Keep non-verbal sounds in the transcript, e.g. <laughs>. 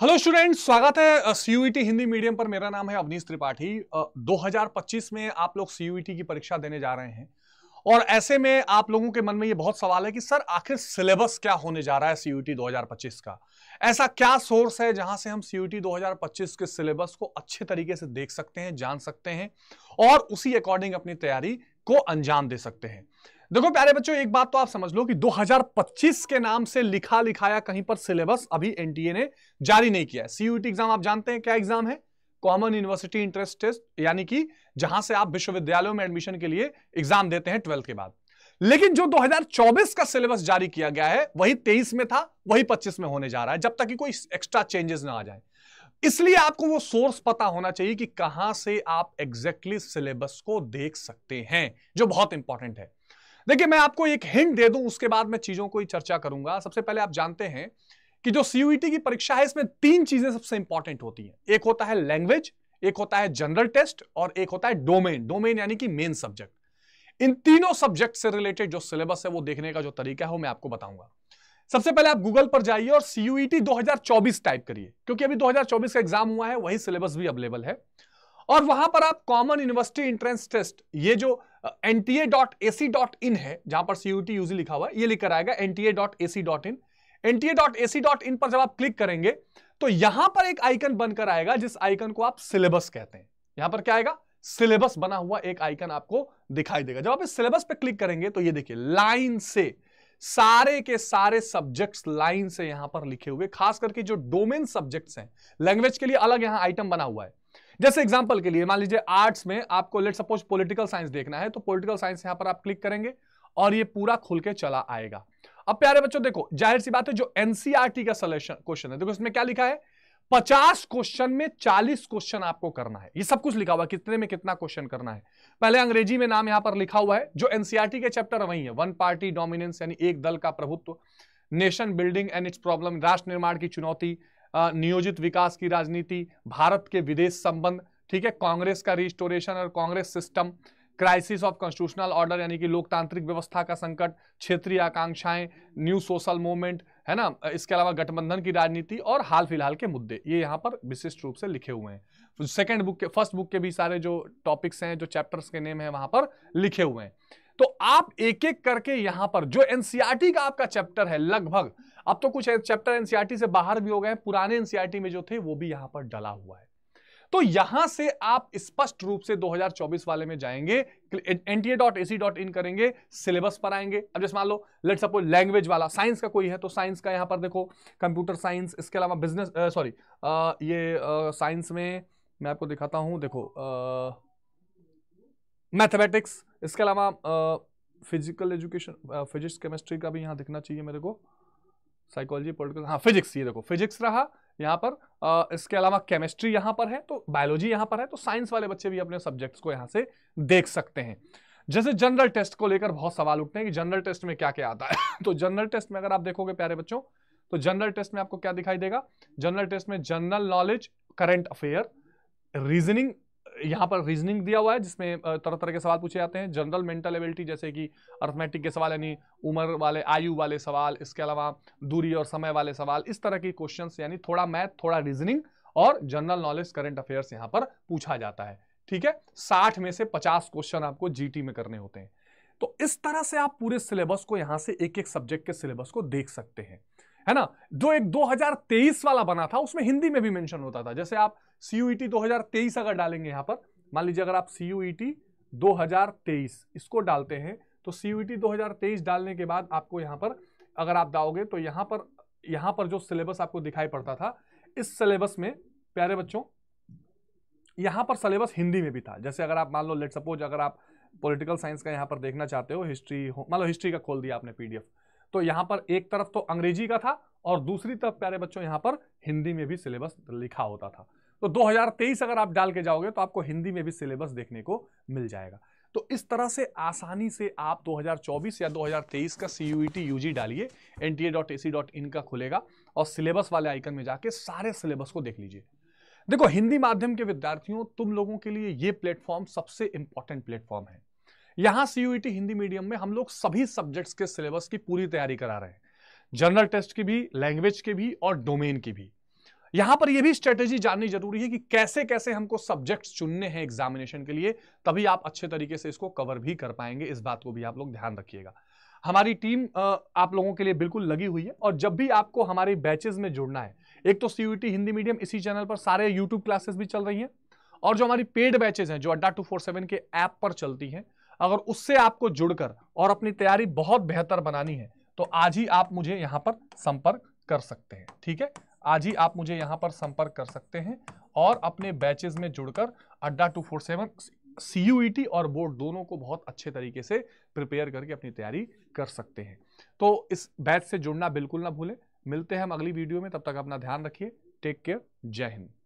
hello student स्वागत है CUET e Hindi medium पर मेरा नाम है अवनीश त्रिपाठी 2025 में आप लोग सीयूईटी e की परीक्षा देने जा रहे हैं और ऐसे में आप लोगों के मन में ये बहुत सवाल है कि सर आखिर सिलेबस क्या होने जा रहा है e सीयूईटी 2025 का ऐसा क्या सोर्स है जहां से हम सीयूईटी 2025 के सिलेबस को अच्छे तरीके से देख सकते हैं जान सकते हैं और उसी अकॉर्डिंग अपनी तैयारी को अंजाम दे सकते हैं देखो प्यारे बच्चों एक बात तो आप समझ लो कि 2025 के नाम से लिखा लिखाया कहीं पर सिलेबस अभी एनटीए ने जारी नहीं किया है सीयूटी एग्जाम आप जानते हैं क्या एग्जाम है कॉमन यूनिवर्सिटी इंटरेस्ट टेस्ट यानी कि जहां से आप विश्वविद्यालयों में एडमिशन के लिए एग्जाम देते हैं ट्वेल्थ के बाद लेकिन जो 2024 का सिलेबस जारी किया गया है वही 23 में था वही 25 में होने जा रहा है जब तक कि कोई एक्स्ट्रा चेंजेस ना आ जाए इसलिए आपको वो सोर्स पता होना चाहिए कि कहां से आप एग्जैक्टली exactly सिलेबस को देख सकते हैं जो बहुत इंपॉर्टेंट है देखिए मैं आपको एक हिंट दे दूं उसके बाद मैं चीजों को ही चर्चा करूंगा सबसे पहले आप जानते हैं कि जो सीयूईटी e की परीक्षा है इसमें तीन चीजें सबसे इंपॉर्टेंट होती हैं एक होता है लैंग्वेज एक होता है जनरल टेस्ट और एक होता है डोमेन डोमेन यानी कि मेन सब्जेक्ट इन तीनों सब्जेक्ट से रिलेटेड जो सिलेबस है वो देखने का जो तरीका है वो मैं आपको बताऊंगा सबसे पहले आप गूगल पर जाइए और सीयूईटी 2024 टाइप करिए क्योंकि अभी 2024 का एग्जाम हुआ है वही सिलेबस भी अवेलेबल है और वहां पर आप कॉमन यूनिवर्सिटी इंट्रेंस टेस्ट ये जो N T A dot A C dot in है जहां पर सी यू टी यूजी लिखा हुआ है ये लिखकर आएगा N T A dot A C dot in N T A dot A C dot in पर जब आप क्लिक करेंगे तो यहां पर एक आइकन बनकर आएगा जिस आइकन को आप सिलेबस कहते हैं यहां पर क्या आएगा सिलेबस बना हुआ एक आइकन आपको दिखाई देगा जब आप इस सिलेबस पे क्लिक करेंगे तो ये देखिए लाइन से सारे के सारे सब्जेक्ट्स लाइन से यहां पर लिखे हुए खास करके जो डोमेन सब्जेक्ट्स हैं लैंग्वेज के लिए अलग यहां आइटम बना हुआ है जैसे एग्जाम्पल के लिए मान लीजिए आर्ट्स में आपको लेट सपोज पोलिटिकल साइंस देखना है तो पोलिटिकल साइंस यहां पर आप क्लिक करेंगे और ये पूरा खुल के चला आएगा अब प्यारे बच्चों देखो जाहिर सी बात है जो एनसीआरटी e का सलेक्शन क्वेश्चन है देखो इसमें क्या लिखा है 50 क्वेश्चन में 40 क्वेश्चन आपको करना है ये सब कुछ लिखा हुआ है कितने में कितना क्वेश्चन करना है पहले अंग्रेजी में नाम यहां पर लिखा हुआ है जो एनसीआरटी e के चैप्टर वही है वन पार्टी डोमिनेंस यानी एक दल का प्रभुत्व nation building and its problem राष्ट्र निर्माण की चुनौती नियोजित विकास की राजनीति भारत के विदेश संबंध ठीक है कांग्रेस का रिस्टोरेशन और Congress system crisis of constitutional order यानी कि लोकतांत्रिक व्यवस्था का संकट क्षेत्रीय आकांक्षाएं न्यू सोशल मूवमेंट है ना इसके अलावा गठबंधन की राजनीति और हाल फिलहाल के मुद्दे ये यहाँ पर विशिष्ट रूप से लिखे हुए हैं सेकेंड बुक के फर्स्ट बुक के भी सारे जो टॉपिक्स हैं जो चैप्टर्स के नेम हैं वहाँ पर लिखे हुए हैं तो आप एक एक करके यहां पर जो एनसीआरटी e का आपका चैप्टर है लगभग अब तो कुछ चैप्टर एनसीआरटी e से बाहर भी हो गए पुराने एनसीआरटी e में जो थे वो भी यहां पर डला हुआ है तो यहां से आप स्पष्ट रूप से 2024 वाले में जाएंगे एनटीए डॉट डॉट इन करेंगे सिलेबस पर आएंगे अब जैसे मान लो लेट सपोज लैंग्वेज वाला साइंस का कोई है तो साइंस का यहां पर देखो कंप्यूटर साइंस इसके अलावा बिजनेस सॉरी ये साइंस में मैं आपको दिखाता हूं देखो मैथमेटिक्स इसके अलावा फिजिकल एजुकेशन फिजिक्स केमिस्ट्री का भी यहाँ दिखना चाहिए मेरे को साइकोलॉजी पोलिटिकल हाँ फिजिक्स ये देखो फिजिक्स रहा यहाँ पर आ, इसके अलावा केमिस्ट्री यहाँ पर है तो बायोलॉजी यहाँ पर है तो साइंस वाले बच्चे भी अपने सब्जेक्ट्स को यहाँ से देख सकते हैं जैसे जनरल टेस्ट को लेकर बहुत सवाल उठते हैं कि जनरल टेस्ट में क्या क्या आता है <laughs> तो जनरल टेस्ट में अगर आप देखोगे प्यारे बच्चों तो जनरल टेस्ट में आपको क्या दिखाई देगा जनरल टेस्ट में general knowledge current affair reasoning यहाँ पर रीजनिंग दिया हुआ है जिसमें तरह तरह के सवाल पूछे जाते हैं जनरल मेंटल एबिलिटी जैसे कि अर्थमेटिक के सवाल यानी उम्र वाले आयु वाले सवाल इसके अलावा दूरी और समय वाले सवाल इस तरह के क्वेश्चंस यानी थोड़ा मैथ थोड़ा रीजनिंग और जनरल नॉलेज करंट अफेयर्स यहाँ पर पूछा जाता है ठीक है साठ में से पचास क्वेश्चन आपको जी में करने होते हैं तो इस तरह से आप पूरे सिलेबस को यहाँ से एक एक सब्जेक्ट के सिलेबस को देख सकते हैं है ना जो एक 2023 वाला बना था उसमें हिंदी में भी मेंशन होता था जैसे आप e सीयूईटी 2023 अगर डालेंगे यहां पर मान लीजिए अगर आप e सीयूईटी 2023 इसको डालते हैं तो e सीयूईटी 2023 डालने के बाद आपको यहां पर अगर आप दाओगे तो यहां पर यहां पर जो सिलेबस आपको दिखाई पड़ता था इस सिलेबस में प्यारे बच्चों यहां पर सिलेबस हिंदी में भी था जैसे अगर आप मान लो लेट सपोज अगर आप पॉलिटिकल साइंस का यहां पर देखना चाहते हो हिस्ट्री मान लो हिस्ट्री का खोल दिया आपने पीडीएफ तो यहां पर एक तरफ तो अंग्रेजी का था और दूसरी तरफ प्यारे बच्चों यहां पर हिंदी में भी सिलेबस लिखा होता था तो 2023 अगर आप डाल के जाओगे तो आपको हिंदी में भी सिलेबस देखने को मिल जाएगा तो इस तरह से आसानी से आप 2024 या 2023 का C U T U G डालिए N T A dot A C dot in का खुलेगा और सिलेबस वाले आइकन में जाके सारे सिलेबस को देख लीजिए देखो हिंदी माध्यम के विद्यार्थियों तुम लोगों के लिए ये प्लेटफॉर्म सबसे इंपॉर्टेंट प्लेटफॉर्म है यहां सीयूईटी e हिंदी मीडियम में हम लोग सभी सब्जेक्ट्स के सिलेबस की पूरी तैयारी करा रहे हैं जनरल टेस्ट की भी लैंग्वेज के भी और डोमेन की भी यहां पर यह भी स्ट्रेटेजी जाननी जरूरी है कि कैसे कैसे हमको सब्जेक्ट्स चुनने हैं एग्जामिनेशन के लिए तभी आप अच्छे तरीके से इसको कवर भी कर पाएंगे इस बात को भी आप लोग ध्यान रखिएगा हमारी टीम आप लोगों के लिए बिल्कुल लगी हुई है और जब भी आपको हमारे बैचेज में जुड़ना है एक तो सीयूटी e हिंदी मीडियम इसी चैनल पर सारे यूट्यूब क्लासेस भी चल रही हैं और जो हमारी पेड बैचेज हैं जो अड्डा टू फोर सेवन के ऐप पर चलती हैं अगर उससे आपको जुड़कर और अपनी तैयारी बहुत बेहतर बनानी है तो आज ही आप मुझे यहाँ पर संपर्क कर सकते हैं ठीक है आज ही आप मुझे यहाँ पर संपर्क कर सकते हैं और अपने बैचेज में जुड़कर अड्डा टू फोर सेवन सी और बोर्ड दोनों को बहुत अच्छे तरीके से प्रिपेयर करके अपनी तैयारी कर सकते हैं तो इस बैच से जुड़ना बिल्कुल ना भूलें मिलते हैं हम अगली वीडियो में तब तक अपना ध्यान रखिए टेक केयर जय हिंद